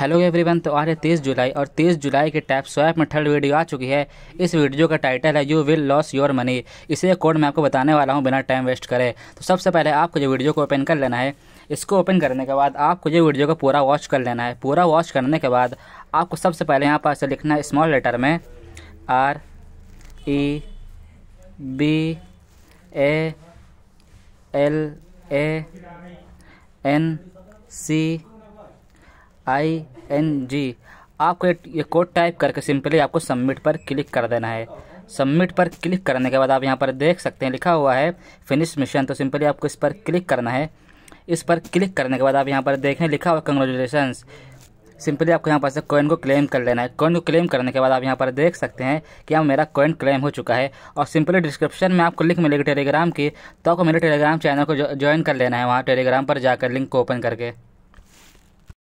hello everyone तो आ रहे तेईस जुलाई और तेईस जुलाई के टैप स्वैप में थर्ड वीडियो आ चुकी है इस वीडियो का टाइटल है you will loss your money इसे कोड मैं आपको बताने वाला हूँ बिना टाइम वेस्ट करे तो सबसे पहले आपको जो वीडियो को ओपन कर लेना है इसको ओपन करने के बाद आपको ये वीडियो को पूरा वॉच कर लेना है पूरा वॉच करने के बाद आपको सबसे पहले यहाँ पास लिखना है स्मॉल लेटर में R E B L A N C I N G आपको ये कोड टाइप करके सिंपली आपको सबमिट पर क्लिक कर देना है सबमिट पर क्लिक करने के बाद आप यहाँ पर देख सकते हैं लिखा हुआ है फिनिश मिशन तो सिंपली आपको इस पर क्लिक करना है इस पर क्लिक करने के बाद आप यहाँ पर देखें लिखा हुआ कंग्रेचुलेसन सिंपली आपको यहाँ पर से कॉइन को क्लेम कर लेना है कॉइन को क्लेम करने के बाद आप यहाँ पर देख सकते हैं कि अब मेरा कॉइन क्लेम हो चुका है और सिंपली डिस्क्रिप्शन में आपको लिंक मिलेगी टेलीग्राम की तो आपको मेरे टेलीग्राम चैनल को ज्वाइन कर लेना है वहाँ टेलीग्राम पर जाकर लिंक को ओपन करके